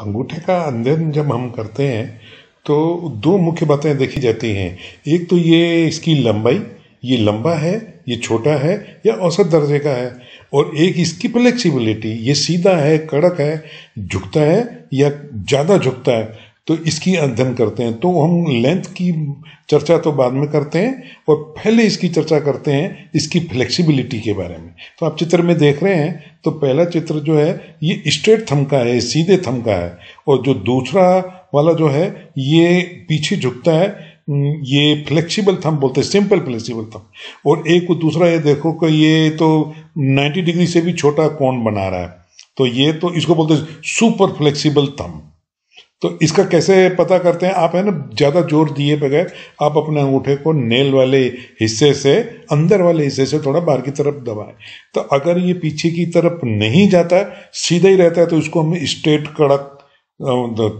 अंगूठे का अध्ययन जब हम करते हैं तो दो मुख्य बातें देखी जाती हैं एक तो ये इसकी लंबाई ये लंबा है ये छोटा है या औसत दर्जे का है और एक इसकी फ्लेक्सिबिलिटी ये सीधा है कड़क है झुकता है या ज़्यादा झुकता है तो इसकी अध्ययन करते हैं तो हम लेंथ की चर्चा तो बाद में करते हैं और पहले इसकी चर्चा करते हैं इसकी फ्लेक्सिबिलिटी के बारे में तो आप चित्र में देख रहे हैं तो पहला चित्र जो है ये स्ट्रेट थम का है सीधे थम का है और जो दूसरा वाला जो है ये पीछे झुकता है ये फ्लेक्सिबल थम बोलते हैं सिंपल फ्लेक्सिबल थम और एक दूसरा ये देखो कि ये तो 90 डिग्री से भी छोटा कोण बना रहा है तो ये तो इसको बोलते हैं सुपर फ्लेक्सिबल थम तो इसका कैसे पता करते हैं आप है ना ज़्यादा जोर दिए बगैर आप अपने अंगूठे को नेल वाले हिस्से से अंदर वाले हिस्से से थोड़ा बाहर की तरफ दबाएं तो अगर ये पीछे की तरफ नहीं जाता है सीधा ही रहता है तो इसको हम स्ट्रेट कड़क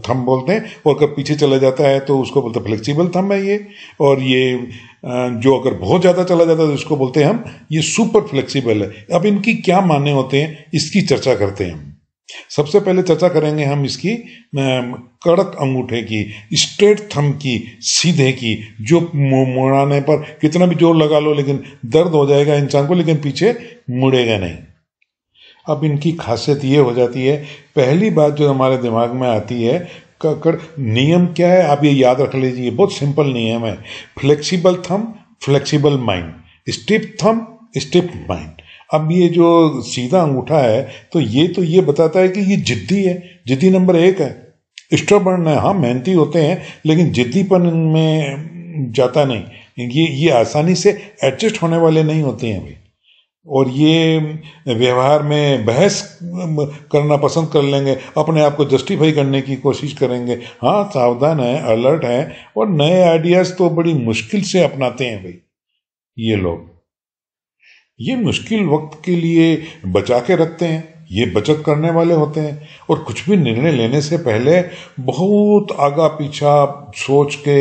थम बोलते हैं और अगर पीछे चला जाता है तो उसको बोलते हैं फ्लेक्सीबल थम है ये और ये जो अगर बहुत ज़्यादा चला जाता है तो इसको बोलते हैं हम ये सुपर फ्लेक्सीबल है अब इनकी क्या माने होते हैं इसकी चर्चा करते हैं हम सबसे पहले चर्चा करेंगे हम इसकी कड़क अंगूठे की स्ट्रेट थम की सीधे की जो मुड़ाने पर कितना भी जोर लगा लो लेकिन दर्द हो जाएगा इंसान को लेकिन पीछे मुड़ेगा नहीं अब इनकी खासियत ये हो जाती है पहली बात जो हमारे दिमाग में आती है ककड़ नियम क्या है आप ये याद रख लीजिए बहुत सिंपल नियम है फ्लेक्सिबल थम फ्लेक्सिबल माइंड स्टिप थम स्टिप माइंड अब ये जो सीधा अंगूठा है तो ये तो ये बताता है कि ये जिद्दी है जिद्दी नंबर एक है स्टबर्न है हाँ मेहनती होते हैं लेकिन जिद्दीपन में जाता नहीं ये ये आसानी से एडजस्ट होने वाले नहीं होते हैं अभी और ये व्यवहार में बहस करना पसंद कर लेंगे अपने आप को जस्टिफाई करने की कोशिश करेंगे हाँ सावधान है अलर्ट है और नए आइडियाज़ तो बड़ी मुश्किल से अपनाते हैं भाई ये लोग ये मुश्किल वक्त के लिए बचा के रखते हैं ये बचत करने वाले होते हैं और कुछ भी निर्णय लेने से पहले बहुत आगा पीछा सोच के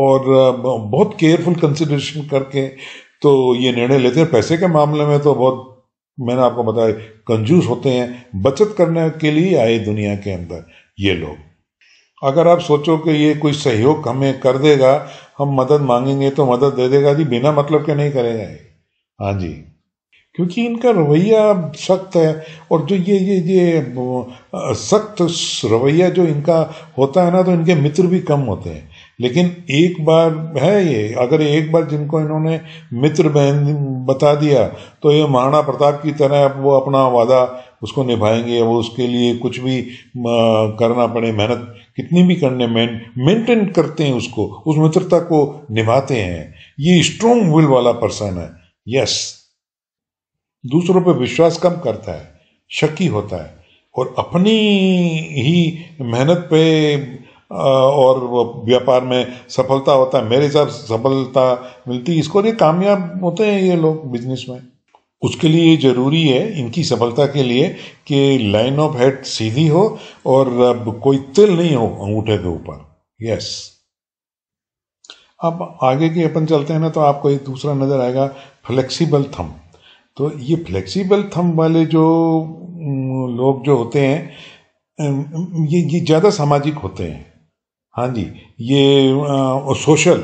और बहुत केयरफुल कंसिडरेशन करके तो ये निर्णय लेते हैं पैसे के मामले में तो बहुत मैंने आपको बताया कंजूस होते हैं बचत करने के लिए आए दुनिया के अंदर ये लोग अगर आप सोचो कि ये कोई सहयोग हमें कर देगा हम मदद मांगेंगे तो मदद दे देगा जी बिना मतलब के नहीं करेगा हाँ जी क्योंकि इनका रवैया सख्त है और जो ये ये ये सख्त रवैया जो इनका होता है ना तो इनके मित्र भी कम होते हैं लेकिन एक बार है ये अगर एक बार जिनको इन्होंने मित्र बहन बता दिया तो ये महाराणा प्रताप की तरह अब वो अपना वादा उसको निभाएंगे वो उसके लिए कुछ भी करना पड़े मेहनत कितनी भी करने में मेंटेन करते हैं उसको उस मित्रता को निभाते हैं ये स्ट्रोंग विल वाला पर्सन है यस दूसरों पर विश्वास कम करता है शकी होता है और अपनी ही मेहनत पे और व्यापार में सफलता होता है मेरे हिसाब से सफलता मिलती है इसको ये कामयाब होते हैं ये लोग बिजनेस में उसके लिए ज़रूरी है इनकी सफलता के लिए कि लाइन ऑफ हेड सीधी हो और कोई तिल नहीं हो अंगूठे के ऊपर यस अब आगे की अपन चलते हैं ना तो आपको एक दूसरा नज़र आएगा फ्लेक्सिबल थम तो ये फ्लेक्सिबल थम वाले जो लोग जो होते हैं ये ये ज़्यादा सामाजिक होते हैं हाँ जी ये आ, सोशल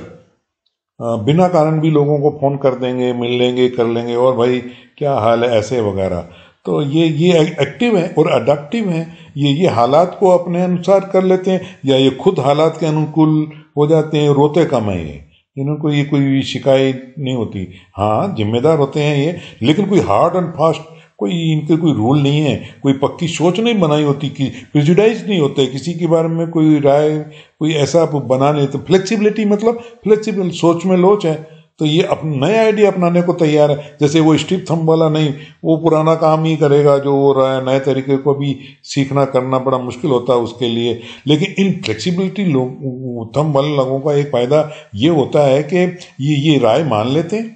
आ, बिना कारण भी लोगों को फ़ोन कर देंगे मिल लेंगे कर लेंगे और भाई क्या हाल है ऐसे वगैरह तो ये ये एक्टिव हैं और अडाप्टिव हैं ये ये हालात को अपने अनुसार कर लेते हैं या ये खुद हालात के अनुकूल हो जाते हैं रोते कम हैं ये इनको ये कोई शिकायत नहीं होती हाँ जिम्मेदार होते हैं ये लेकिन कोई हार्ड एंड फास्ट कोई इनके कोई रूल नहीं है कोई पक्की सोच नहीं बनाई होती कि प्रिजुडाइज नहीं होते किसी के बारे में कोई राय कोई ऐसा बना नहीं तो फ्लेक्सिबिलिटी मतलब फ्लेक्सिबल सोच में लोच है तो ये अप, नए आइडिया अपनाने को तैयार है जैसे वो स्टिप थम वाला नहीं वो पुराना काम ही करेगा जो हो रहा है नए तरीके को भी सीखना करना बड़ा मुश्किल होता है उसके लिए लेकिन इन फ्लेक्सिबिलिटी लोग थम वाले लोगों का एक फ़ायदा ये होता है कि ये ये राय मान लेते हैं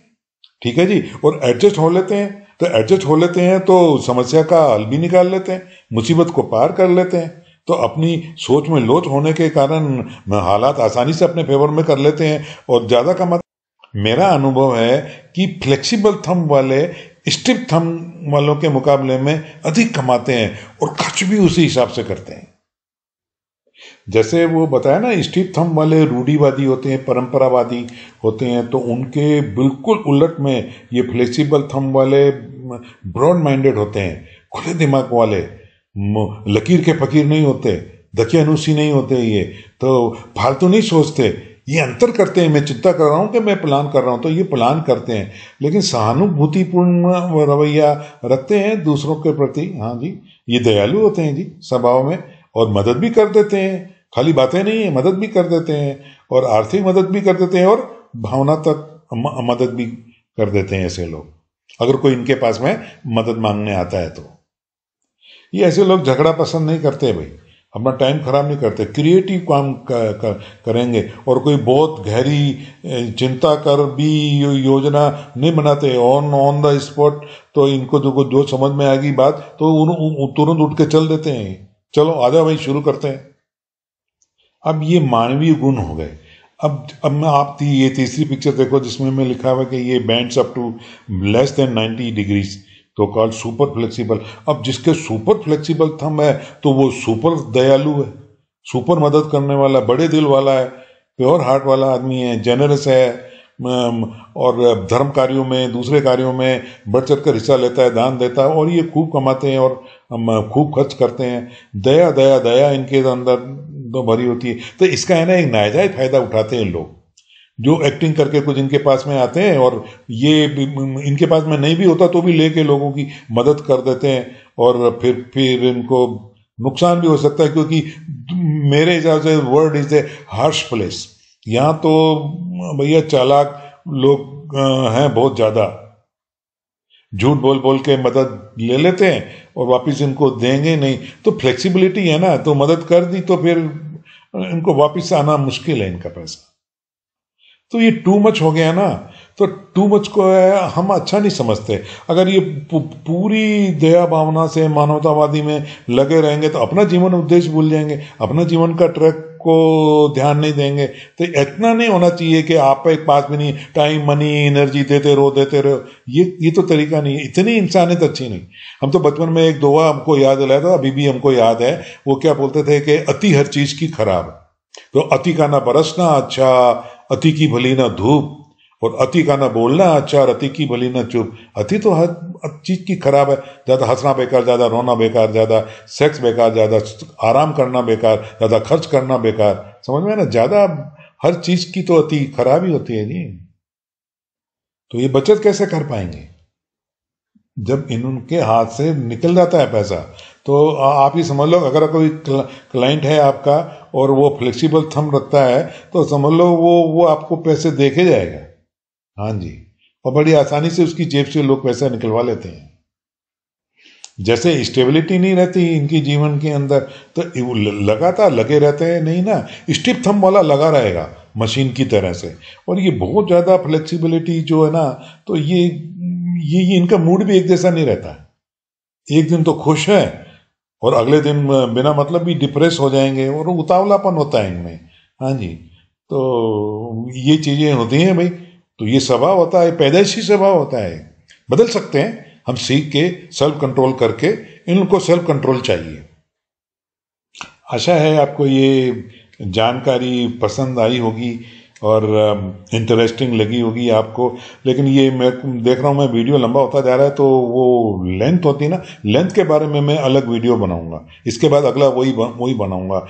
ठीक है जी और एडजस्ट हो लेते हैं तो एडजस्ट हो लेते हैं तो समस्या का हल भी निकाल लेते हैं मुसीबत को पार कर लेते हैं तो अपनी सोच में लोच होने के कारण हालात आसानी से अपने फेवर में कर लेते हैं और ज़्यादा कमाते मेरा अनुभव है कि फ्लेक्सिबल थंब वाले स्टिप थंब वालों के मुकाबले में अधिक कमाते हैं और खर्च भी उसी हिसाब से करते हैं जैसे वो बताया ना स्टीप थंब वाले रूढ़ीवादी होते हैं परंपरावादी होते हैं तो उनके बिल्कुल उलट में ये फ्लेक्सिबल थंब वाले ब्रॉड माइंडेड होते हैं खुले दिमाग वाले लकीर के फकीर नहीं होते धके अनुसी नहीं होते ये तो फालतू नहीं सोचते ये अंतर करते हैं मैं चिंता कर रहा हूँ कि मैं प्लान कर रहा हूँ तो ये प्लान करते हैं लेकिन सहानुभूतिपूर्ण रवैया रखते हैं दूसरों के प्रति हाँ जी ये दयालु होते हैं जी स्वभाव में और मदद भी कर देते हैं खाली बातें नहीं है मदद भी कर देते हैं और आर्थिक मदद भी कर देते हैं और भावना तक मदद भी कर देते हैं ऐसे लोग अगर कोई इनके पास में मदद मांगने आता है तो ये ऐसे लोग झगड़ा पसंद नहीं करते भाई अपना टाइम खराब नहीं करते क्रिएटिव काम करेंगे और कोई बहुत गहरी चिंता कर भी योजना नहीं बनाते ऑन ऑन द स्पॉट तो इनको जो तो जो समझ में आएगी बात तो तुरंत उठ के चल देते हैं चलो आ जाओ भाई शुरू करते हैं अब ये मानवीय गुण हो गए अब अब मैं आप थी ये तीसरी पिक्चर देखो जिसमें मैं लिखा हुआ कि ये bends up to less than 90 degrees तो कॉल्ड सुपर फ्लेक्सिबल अब जिसके सुपर फ्लेक्सिबल थम है तो वो सुपर दयालु है सुपर मदद करने वाला बड़े दिल वाला है प्योर हार्ट वाला आदमी है जेनरस है और धर्म कार्यों में दूसरे कार्यों में बढ़ चढ़ कर हिस्सा लेता है दान देता है और ये खूब कमाते हैं और खूब खर्च करते हैं दया दया दया इनके अंदर तो भरी होती है तो इसका है ना एक नाजायज फायदा उठाते हैं लोग जो एक्टिंग करके कुछ इनके पास में आते हैं और ये इनके पास में नहीं भी होता तो भी लेके लोगों की मदद कर देते हैं और फिर फिर इनको नुकसान भी हो सकता है क्योंकि मेरे हिसाब से world is a harsh place यहाँ तो भैया चालाक लोग हैं बहुत ज़्यादा झूठ बोल बोल के मदद ले लेते हैं और वापस इनको देंगे नहीं तो फ्लेक्सिबिलिटी है ना तो मदद कर दी तो फिर इनको वापस आना मुश्किल है इनका पैसा तो ये टू मच हो गया ना तो टू मच को हम अच्छा नहीं समझते अगर ये पूरी दया भावना से मानवतावादी में लगे रहेंगे तो अपना जीवन उद्देश्य भूल जाएंगे अपना जीवन का ट्रैक को ध्यान नहीं देंगे तो इतना नहीं होना चाहिए कि आप एक पास भी नहीं टाइम मनी एनर्जी देते रहो देते रहो ये ये तो तरीका नहीं है इतनी इंसानियत तो अच्छी नहीं हम तो बचपन में एक दोहा हमको याद दिलाया था अभी भी हमको याद है वो क्या बोलते थे कि अति हर चीज़ की खराब तो अति का ना बरसना अच्छा अति की भली ना धूप और अति का ना बोलना अच्छा और अति की भली ना चुप अति तो हर चीज़ की खराब है ज़्यादा हंसना बेकार ज़्यादा रोना बेकार ज़्यादा सेक्स बेकार ज़्यादा आराम करना बेकार ज़्यादा खर्च करना बेकार समझ में ना ज़्यादा हर चीज़ की तो अति खराब ही होती है जी तो ये बचत कैसे कर पाएंगे जब इन उनके हाथ से निकल जाता है पैसा तो आप ही समझ लो अगर कोई क्लाइंट है आपका और वो फ्लेक्सिबल थम रखता है तो समझ लो वो वो आपको पैसे देखे जाएगा हाँ जी और बड़ी आसानी से उसकी जेब से लोग पैसा निकलवा लेते हैं जैसे स्टेबिलिटी नहीं रहती इनकी जीवन के अंदर तो लगातार लगे रहते हैं नहीं ना स्टिप थम वाला लगा रहेगा मशीन की तरह से और ये बहुत ज़्यादा फ्लेक्सिबिलिटी जो है ना तो ये ये, ये इनका मूड भी एक जैसा नहीं रहता है एक दिन तो खुश है और अगले दिन बिना मतलब भी डिप्रेस हो जाएंगे और उतावलापन होता है इनमें हाँ जी तो ये चीज़ें होती हैं भाई तो ये स्वभाव होता है पैदाइशी स्वभाव होता है बदल सकते हैं हम सीख के सेल्फ कंट्रोल करके इनको सेल्फ कंट्रोल चाहिए आशा है आपको ये जानकारी पसंद आई होगी और इंटरेस्टिंग um, लगी होगी आपको लेकिन ये मैं देख रहा हूँ मैं वीडियो लंबा होता जा रहा है तो वो लेंथ होती है ना लेंथ के बारे में मैं अलग वीडियो बनाऊंगा इसके बाद अगला वही वही बनाऊंगा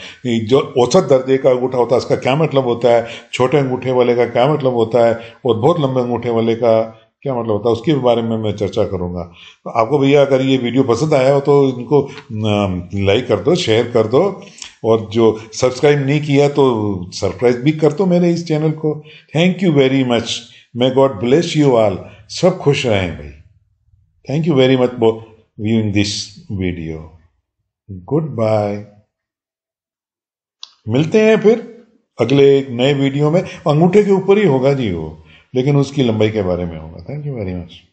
जो औसत दर्जे का अंगूठा होता है उसका क्या मतलब होता है छोटे अंगूठे वाले का क्या मतलब होता है और बहुत लंबे अंगूठे वाले का क्या मतलब होता है उसके बारे में मैं चर्चा करूंगा तो आपको भैया अगर ये वीडियो पसंद आया हो तो इनको लाइक um, कर दो शेयर कर दो और जो सब्सक्राइब नहीं किया तो सरप्राइज भी कर दो मेरे इस चैनल को thank you very much may God bless you all सब खुश रहें भाई thank you very much for viewing this video goodbye मिलते हैं फिर अगले एक नए वीडियो में अंगूठे के ऊपर ही होगा जी वो लेकिन उसकी लंबाई के बारे में होगा थैंक यू वेरी मच